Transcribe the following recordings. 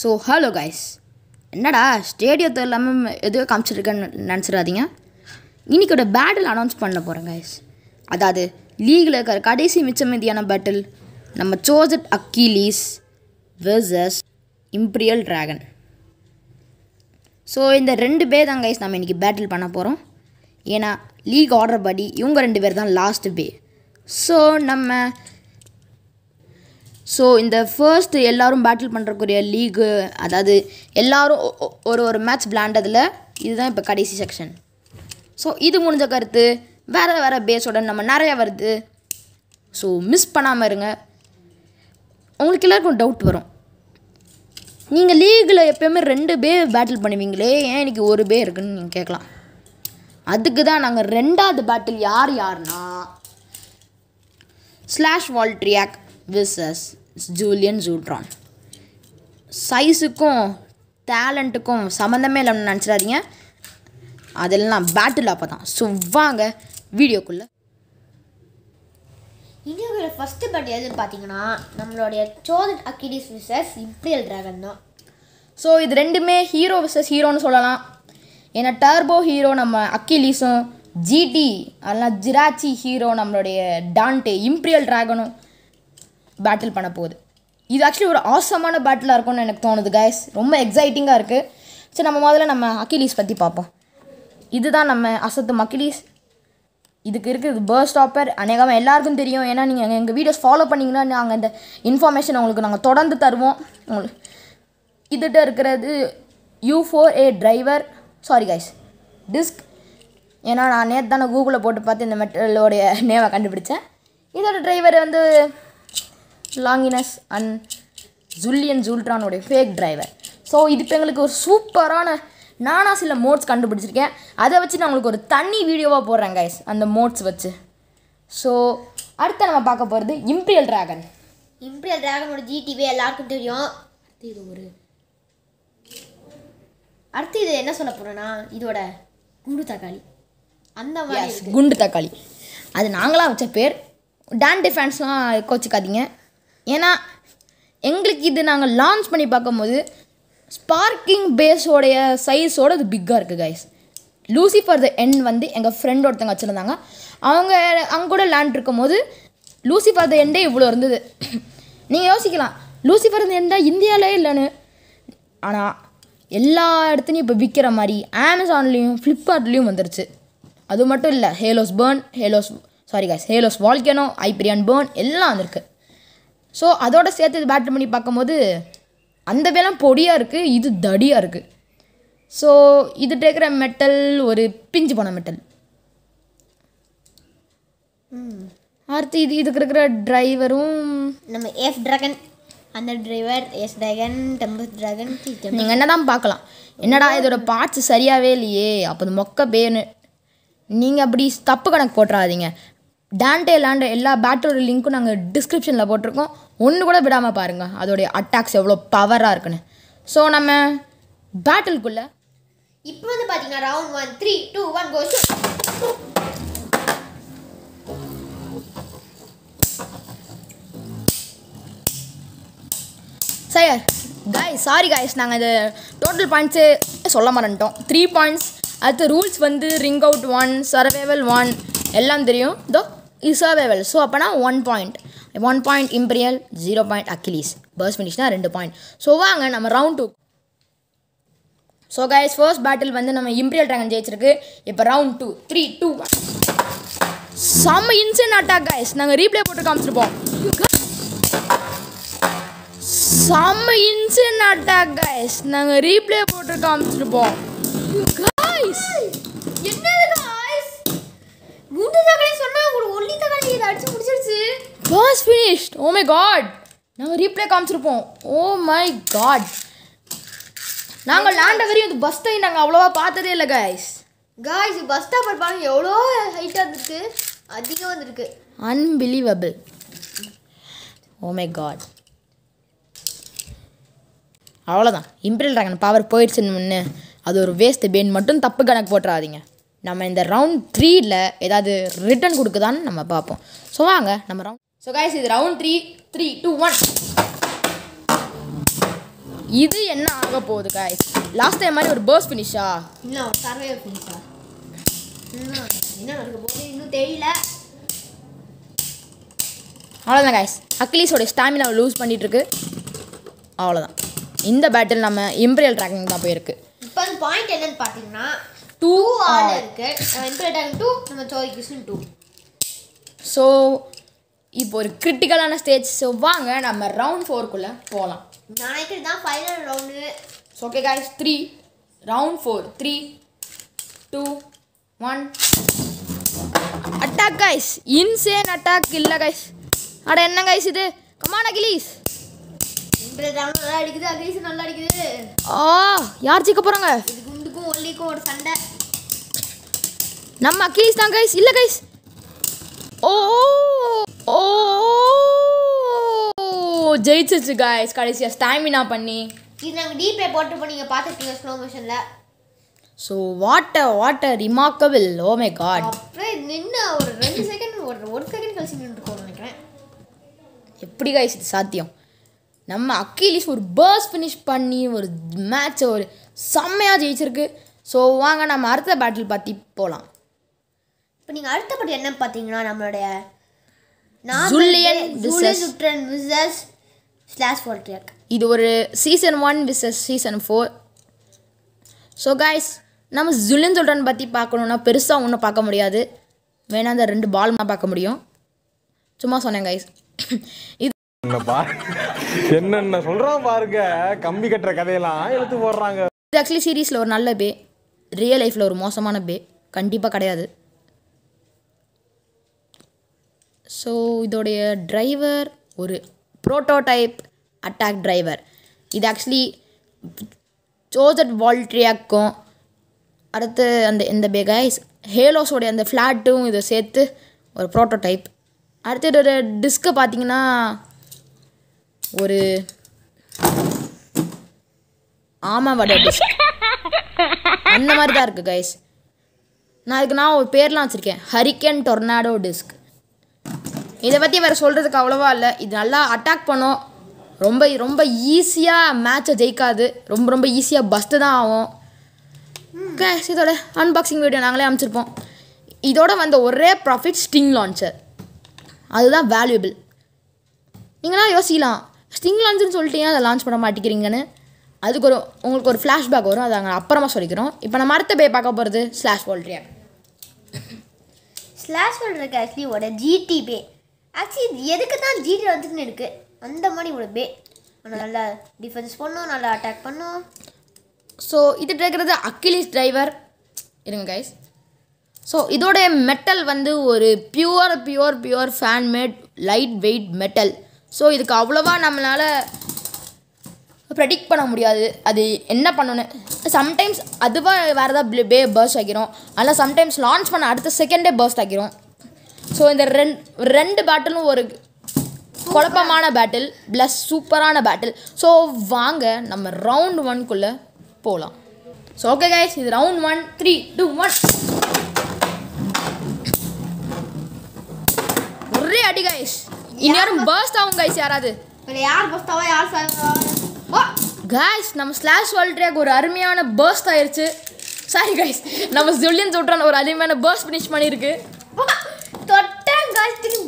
So hello guys என்னடா ஸ்டேடியத்தை இல்லாமல் எதுவும் காமிச்சிருக்கேன்னு நினச்சிடாதீங்க இன்றைக்கோட பேட்டில் அனௌன்ஸ் பண்ண போகிறேன் கைஸ் அதாவது லீகில் இருக்கிற கடைசி மிச்சமதியான பேட்டில் நம்ம சோஜட் Achilles versus Imperial Dragon so இந்த ரெண்டு பேர் தான் கைஸ் நம்ம இன்றைக்கி பேட்டில் பண்ண போகிறோம் ஏன்னா லீக் ஆர்டர் படி இவங்க ரெண்டு பேர் தான் லாஸ்ட்டு பே ஸோ நம்ம ஸோ இந்த ஃபர்ஸ்ட்டு எல்லோரும் பேட்டில் பண்ணுறக்கூடிய லீகு அதாவது எல்லோரும் ஒரு ஒரு மேட்ச் விளாண்டதில் இதுதான் இப்போ கடைசி செக்ஷன் ஸோ இது முடிஞ்ச கருத்து வேறு வேறு பேஸோட நம்ம நிறையா வருது ஸோ மிஸ் பண்ணாமல் இருங்க உங்களுக்கு எல்லாருக்கும் டவுட் வரும் நீங்கள் லீகில் எப்போயுமே ரெண்டு பேர் பேட்டில் பண்ணுவீங்களே ஏன் இன்றைக்கி ஒரு பேர் இருக்குன்னு நீங்கள் கேட்கலாம் அதுக்கு தான் நாங்கள் ரெண்டாவது பேட்டில் யார் யார்னா ஸ்லாஷ் வால்ட்ரியாக் விசஸ் ஜூலியன் ஜூட்ரான் சைஸுக்கும் டேலண்ட்டுக்கும் சம்மந்தமே இல்லைன்னு நினச்சிடாதீங்க அதெல்லாம் பேட்டில் அப்போ தான் ஸோ வாங்க வீடியோக்குள்ளே இந்தியாவில் ஃபஸ்ட்டு பேட் எதுன்னு பார்த்தீங்கன்னா நம்மளுடைய சோதன் அக்கிடிஸ் விசஸ் இம்பீரியல் ட்ராகன் தான் ஸோ இது ரெண்டுமே ஹீரோ விசஸ் ஹீரோன்னு சொல்லலாம் ஏன்னா டர்போ ஹீரோ நம்ம அக்கிலீஸும் ஜிடி அதெல்லாம் ஜிராச்சி ஹீரோ நம்மளுடைய டான்டே இம்ப்ரியல் ட்ராகனும் பேட்டில் பண்ண போகுது இது ஆக்சுவலி ஒரு ஆசமான பேட்டிலாக இருக்கும்னு எனக்கு தோணுது கைஸ் ரொம்ப எக்ஸைட்டிங்காக இருக்குது சரி நம்ம முதல்ல நம்ம அக்கிலீஸ் பற்றி பார்ப்போம் இதுதான் நம்ம அசத்து மக்கிலீஸ் இதுக்கு இருக்குது பேர்ஸ் ஸ்டாப்பர் அநேகமாக எல்லாருக்கும் தெரியும் ஏன்னா நீங்கள் எங்கள் வீடியோஸ் ஃபாலோ பண்ணிங்கன்னா நாங்கள் இந்த இன்ஃபர்மேஷன் உங்களுக்கு நாங்கள் தொடர்ந்து தருவோம் உங்களுக்கு இதுகிட்ட இருக்கிறது U four A driver sorry guys disc ஏன்னா நான் நேற்று தானே கூகுளில் போட்டு பார்த்து இந்த மெட்டலோடைய நேவை கண்டுபிடிச்சேன் இதோட டிரைவர் வந்து லாங்கினஸ் அண்ட் ஜுல்லியன் ஜூல்ட்ரானுடைய ஃபேக் டிரைவர் ஸோ இது இப்போ எங்களுக்கு ஒரு சூப்பரான நானாக சில மோட்ஸ் கண்டுபிடிச்சிருக்கேன் அதை வச்சு நான் உங்களுக்கு ஒரு தனி வீடியோவாக போடுறேன் கைஸ் அந்த மோட்ஸ் வச்சு ஸோ அடுத்து நம்ம பார்க்க போகிறது இம்ப்ரியல் ட்ராகன் இம்ப்ரியல் ட்ராகனோட ஜிடிவி எல்லாருக்கும் தெரியும் அடுத்து இது ஒரு அடுத்து இது என்ன சொல்ல போகிறேன்னா இதோட குண்டு தக்காளி அந்த மாதிரி குண்டு தக்காளி அது நாங்களாம் வச்ச பேர் டான் டிஃபென்ஸ்லாம் கோச்சிக்காதீங்க ஏன்னா எங்களுக்கு இது நாங்கள் லான்ச் பண்ணி பார்க்கும்போது ஸ்பார்க்கிங் பேஸோடைய சைஸோடு அது பிக்காக இருக்குது guys Lucifer the End வந்து எங்கள் ஃப்ரெண்ட் ஒருத்தங்க வச்சுருந்தாங்க அவங்க அவங்க கூட land Lucifer the End இவ்வளோ இருந்தது நீங்கள் யோசிக்கலாம் லூசி ஃபார் த எண்டாக இந்தியாவிலே இல்லைன்னு ஆனால் எல்லா இடத்துலையும் இப்போ விற்கிற மாதிரி அமேசான்லேயும் ஃப்ளிப்கார்ட்லேயும் வந்துருச்சு அது மட்டும் இல்லை Helios Burn Helios sorry guys Helios Volcano Hyperion Burn எல்லாம் வந்திருக்கு ஸோ அதோட சேர்த்து இது பேட்டில் பண்ணி பார்க்கும்போது அந்த வேலை பொடியாக இருக்குது இது தடியாக இருக்குது ஸோ இது இருக்கிற மெட்டல் ஒரு பிஞ்சு போன மெட்டல் அடுத்து இது இதுக்கு இருக்கிற டிரைவரும் நம்ம எஃப் ட்ராகன் அந்த driver S Dragon Tempest Dragon நீங்கள் என்ன தான் பார்க்கலாம் என்னடா இதோட பார்ட்ஸ் சரியாகவே இல்லையே அப்போ மொக்க பேனு நீங்கள் அப்படி தப்பு கணக்கு போட்டுறாதீங்க டேண்டே லாண்ட எல்லா பேட்டரோட லிங்க்கும் நாங்கள் டிஸ்கிரிப்ஷனில் போட்டிருக்கோம் ஒன்று கூட விடாமல் பாருங்கள் அதோடைய அட்டாக்ஸ் எவ்வளோ பவராக இருக்குன்னு ஸோ நம்ம பேட்டிலுக்குள்ளே இப்போ வந்து பார்த்தீங்கன்னா round one three two one கோஸ் சார் காய் சாரி காய்ஸ் நாங்கள் இது டோட்டல் பாயிண்ட்ஸு சொல்ல மாட்டோம் த்ரீ பாயிண்ட்ஸ் அடுத்து ரூல்ஸ் வந்து ring out one survival one எல்லாம் தெரியும் தோ இஸ் சர்வைவல் ஸோ அப்போனா one point one point Imperial zero point Achilles burst ஃபினிஷ்னா ரெண்டு பாயிண்ட் ஸோ வாங்க நம்ம round two so guys first battle வந்து நம்ம இம்பீரியல் ட்ராகன் ஜெயிச்சிருக்கு இப்போ round two three two one செம்ம இன்சென்ட் அட்டாக் கைஸ் நாங்கள் ரீப்ளே போட்டு காமிச்சிருப்போம் செம்ம இன்சென்ட் அட்டாக் கைஸ் நாங்கள் ரீப்ளே போட்டு காமிச்சிருப்போம் கைஸ் என்ன is finished. Oh my god. நாங்கள் ரீப்ளே காமிச்சிருப்போம் ஓ மை காட் நாங்கள் லேண்ட வரையும் பஸ் பஸ்ஸை நாங்கள் அவ்வளோவா பார்த்ததே இல்லை காய்ஸ் காய்ஸ் பஸ் ஸ்டாப் பாருங்க எவ்வளோ ஹைட்டாக இருந்திருக்கு அதிகம் வந்திருக்கு அன்பிலீவபிள் ஓ மை காட் அவ்வளோதான் இம்பீரியல் ட்ராகன் பவர் போயிடுச்சுன்னு முன்னே அது ஒரு வேஸ்ட் பெயின் மட்டும் தப்பு கணக்கு போட்டுறாதீங்க நம்ம இந்த ரவுண்ட் த்ரீயில் ஏதாவது ரிட்டர்ன் கொடுக்குதான்னு நம்ம பார்ப்போம் ஸோ வாங்க நம்ம ரவுண்ட் ஸோ கைஸ் இது round three three two one இது என்ன ஆக போகுது கைஸ் லாஸ்ட் டைம் மாதிரி ஒரு பேர்ஸ் ஃபினிஷா இல்லை ஒரு சர்வைவர் ஃபினிஷா போகுது இன்னும் தெரியல அவ்வளோதான் கைஸ் அக்லீஸோட ஸ்டாமினா லூஸ் பண்ணிகிட்ருக்கு அவ்வளோதான் இந்த பேட்டில் நம்ம இம்பரியல் ட்ராக்கிங் தான் போயிருக்கு இப்போ பாயிண்ட் என்னன்னு பார்த்தீங்கன்னா டூ இருக்குது டூ ஸோ இப்போ ஒரு கிரிட்டிக்கலான ஸ்டேஜ் ஸோ வாங்க நம்ம ரவுண்ட் ஃபோர்க்குள்ளே போகலாம் நாளைக்கு தான் final round so okay guys three round four three two one attack guys insane attack இல்லை கைஸ் அட என்ன கைஸ் இது கமான கிளீஸ் நல்லா அடிக்குது நல்லா அடிக்குது ஆ யார் போகிறாங்க ஒரு சண்டை நம்ம அகிலீஸ் தான் கைஸ் இல்லை கைஸ் ஓ ஜெயிச்சிச்சு காய்ஸ் கடைசியாக ஸ்டாமினா பண்ணி இது நாங்கள் போட்டு போய் நீங்கள் பார்த்துருக்கீங்க ஸ்லோ மோஷனில் so what a what a remarkable oh oh my god அப்புறம் நின்று ஒரு ரெண்டு செகண்ட் ஒரு ஒரு செகண்ட் கழிச்சு நின்றுருக்கோம் நினைக்கிறேன் எப்படி காய்ஸ் இது சாத்தியம் நம்ம அக்கிலீஸ் ஒரு பேர்ஸ் ஃபினிஷ் பண்ணி ஒரு மேட்ச் ஒரு செம்மையாக ஜெயிச்சிருக்கு ஸோ வாங்க நம்ம அடுத்த பேட்டில் பற்றி போகலாம் இப்போ நீங்கள் அடுத்த பாட்டு என்ன பார்த்தீங்கன்னா நம்மளுடைய நான் சுட்ரன் மிஸ்ஸஸ் ஸ்லாஷ் ஃபோர் ட்ராக் இது ஒரு season one versus season four so guys நம்ம ஜுலின் சொல்கிறான்னு பற்றி பார்க்கணுன்னா பெருசாக ஒன்றும் பார்க்க முடியாது வேணாம் அந்த ரெண்டு பால் பார்க்க முடியும் சும்மா சொன்னேன் கைஸ் இது என்னென்ன சொல்கிறான் பாருங்க கம்பி கட்டுற கதையெல்லாம் எழுத்து போடுறாங்க இது ஆக்சுவலி சீரீஸில் ஒரு நல்ல பே ரியல் லைஃப்பில் ஒரு மோசமான பே கண்டிப்பாக கிடையாது ஸோ இதோடைய டிரைவர் ஒரு புரோட்டோடைப் அட்டாக் டிரைவர் இது ஆக்சுவலி ஜோசட் வால்ட்ரியாக்கும் அடுத்து அந்த இந்த பேகைஸ் ஹேலோஸோடைய அந்த ஃப்ளாட்டும் இதை சேர்த்து ஒரு ப்ரோட்டோடைப் அடுத்து ஒரு டிஸ்க்கு பார்த்தீங்கன்னா ஒரு ஆமாம் வட டிஸ்க் அந்த மாதிரி தான் இருக்குது கைஸ் நான் அதுக்கு நான் ஒரு பேர்லாம் வச்சுருக்கேன் ஹரிக்கன் டொர்னாடோ டிஸ்க் இதை பற்றி வேறு சொல்கிறதுக்கு அவ்வளோவா இல்லை இது நல்லா அட்டாக் பண்ணும் ரொம்ப ரொம்ப ஈஸியாக மேட்சை ஜெயிக்காது ரொம்ப ரொம்ப ஈஸியாக பஸ்ட்டு தான் ஆகும் கேஷ் இதோட அன்பாக்சிங் வீடியோ நாங்களே அமைச்சிருப்போம் இதோட வந்த ஒரே ப்ராஃபிட் ஸ்டிங் லான்ச்சர் அதுதான் வேல்யூபிள் நீங்களாம் யோசிக்கலாம் ஸ்டிங் லான்ச்சர்னு சொல்லிட்டீங்க அதை லான்ச் பண்ண மாட்டேங்கிறீங்கன்னு அதுக்கு ஒரு உங்களுக்கு ஒரு ஃப்ளாஷ்பேக் வரும் அதை நாங்கள் அப்புறமா சொல்லிக்கிறோம் இப்போ நம்ம அடுத்த பே பார்க்க போகிறது ஸ்லாஷ் வோல்ட்ரியா ஸ்லாஷ் வோல்ட்ரிக்கு ஆக்சுவலி ஒரு ஜிடி பே ஆக்சுவலி இது எதுக்கு தான் ஜிடி வந்துக்குன்னு இருக்குது அந்த மாதிரி இவ்வளோ பே நல்லா டிஃபென்ஸ் பண்ணும் நல்லா அட்டாக் பண்ணும் ஸோ இது இருக்கிறது அக்கிலிஸ் டிரைவர் இருங்க கைஸ் ஸோ இதோடைய மெட்டல் வந்து ஒரு pure pure pure made lightweight metal so இதுக்கு அவ்வளோவா நம்மளால் ப்ரெடிக்ட் பண்ண முடியாது அது என்ன பண்ணணும் சம்டைம்ஸ் அதுவாக வேறு ஏதாவது பே பர்ஸ்ட் ஆகிரும் அதனால் சம்டைம்ஸ் லான்ச் பண்ண அடுத்த செகண்டே பர்ஸ்ட் ஆகிரும் ஸோ இந்த ரெண் ரெண்டு பேட்டிலும் ஒரு குழப்பமான பேட்டில் ப்ளஸ் சூப்பரான பேட்டில் ஸோ வாங்க நம்ம ரவுண்ட் ஒன்குள்ளே போகலாம் ஸோ ஓகே கைஸ் இது round one three two one ஒரே அடி கைஸ் இன்னும் பர்ஸ்ட் ஆகும் கைஸ் யாராவது யார் பர்ஸ்ட் ஆவா யார் கைஸ் நம்ம ஸ்லாஷ் வேர்ல்ட் ரேக் ஒரு அருமையான பர்ஸ்ட் ஆயிருச்சு சாரி கைஸ் நம்ம ஜொல்லியன் சொல்கிறான் ஒரு அருமையான பர்ஸ் ஃபினிஷ் பண்ணியிருக்கு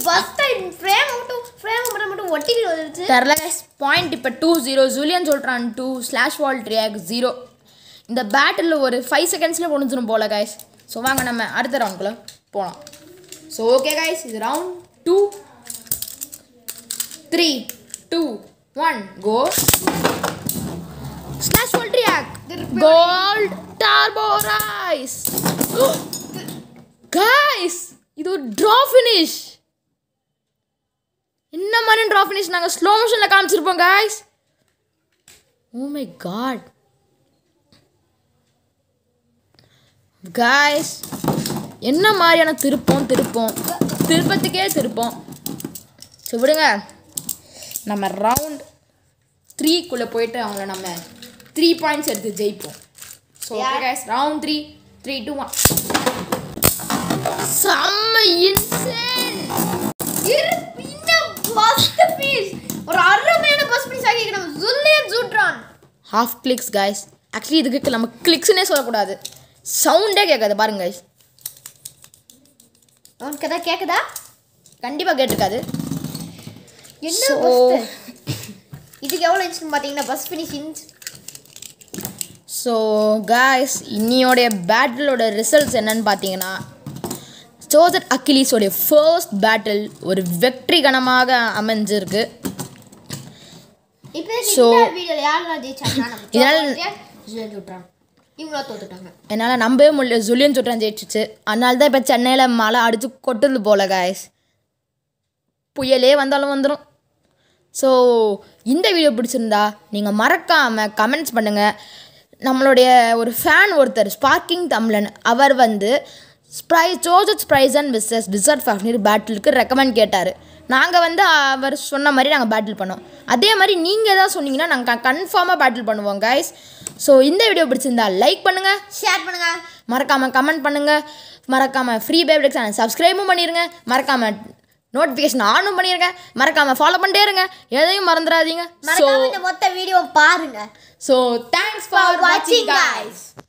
ஃபர்ஸ்ட் டைம் ஃப்ரேம் மட்டும் ஃப்ரேம் மட்டும் மட்டும் ஒட்டிட்டு வந்துருச்சு தெரில கைஸ் பாயிண்ட் இப்போ டூ ஜீரோ ஜூலியன் சொல்கிறான் two Slash Valtryek zero இந்த பேட்டில் ஒரு ஃபைவ் செகண்ட்ஸில் முடிஞ்சிடும் போல கைஸ் ஸோ வாங்க நம்ம அடுத்த ரவுண்ட்குள்ளே போகலாம் ஸோ ஓகே கைஸ் இது round two three two one go Slash Valtryek Gold Turbo rise guys இது ஒரு ட்ரா ஃபினிஷ் என்ன மாதிரி ட்ரா ஃபினிஷ் நாங்கள் ஸ்லோ மோஷனில் காமிச்சிருப்போம் guys oh my god guys என்ன மாதிரியான திருப்பம் திருப்பம் திருப்பத்துக்கே திருப்பம் சரி விடுங்க நம்ம ரவுண்ட் த்ரீக்குள்ளே போயிட்டு அவங்கள நம்ம த்ரீ பாயிண்ட்ஸ் எடுத்து ஜெயிப்போம் so guys round three three two one செம்ம இன்சேன் ஃபர்ஸ்ட் பீஸ் ஒரு அருமையான ஃபர்ஸ்ட் பீஸ் ஆகி நம்ம ஜூட்ரான் ஹாஃப் கிளிக்ஸ் கைஸ் ஆக்சுவலி இதுக்கு நம்ம கிளிக்ஸ்னே சொல்லக்கூடாது சவுண்டே கேட்காது பாருங்க கைஸ் உனக்கு எதாவது கேட்குதா கண்டிப்பாக கேட்டிருக்காது என்ன இதுக்கு எவ்வளோ இன்ச்சுன்னு பார்த்தீங்கன்னா burst finish inch so guys இன்னியோடைய பேட்டிலோட ரிசல்ட்ஸ் என்னன்னு பார்த்தீங்கன்னா ஜோசட் அக்கிலீஸோடைய ஃபர்ஸ்ட் பேட்டில் ஒரு கணமாக அமைஞ்சிருக்கு ஸோ இதனால் என்னால் நம்பவே முடியல ஜுலியன் சுற்றம் ஜெயிச்சிச்சு அதனால தான் இப்போ சென்னையில் மழை அடித்து கொட்டுது போல காய்ஸ் புயலே வந்தாலும் வந்துடும் ஸோ இந்த வீடியோ பிடிச்சிருந்தா நீங்கள் மறக்காமல் கமெண்ட்ஸ் பண்ணுங்கள் நம்மளுடைய ஒரு ஃபேன் ஒருத்தர் ஸ்பார்க்கிங் தமிழன் அவர் வந்து surprise surprise and versus wizard Fafnir பேட்டிலுக்கு ரெக்கமெண்ட் கேட்டார் நாங்கள் வந்து அவர் சொன்ன மாதிரி நாங்கள் பேட்டில் பண்ணோம் அதே மாதிரி நீங்கள் எதாவது சொன்னீங்கன்னா நாங்கள் கன்ஃபார்மாக பேட்டில் பண்ணுவோம் கைஸ் ஸோ இந்த வீடியோ பிடிச்சிருந்தா லைக் பண்ணுங்கள் ஷேர் பண்ணுங்கள் மறக்காமல் கமெண்ட் பண்ணுங்கள் மறக்காமல் ஃப்ரீ பேபிள் சேனல் சப்ஸ்கிரைபும் பண்ணிடுங்க மறக்காமல் நோட்டிஃபிகேஷன் ஆனும் பண்ணிடுங்க மறக்காமல் ஃபாலோ பண்ணிட்டே இருங்க எதையும் மறந்துடாதீங்க மொத்த வீடியோ பாருங்கள் ஸோ தேங்க்ஸ் ஃபார் வாட்சிங் கைஸ்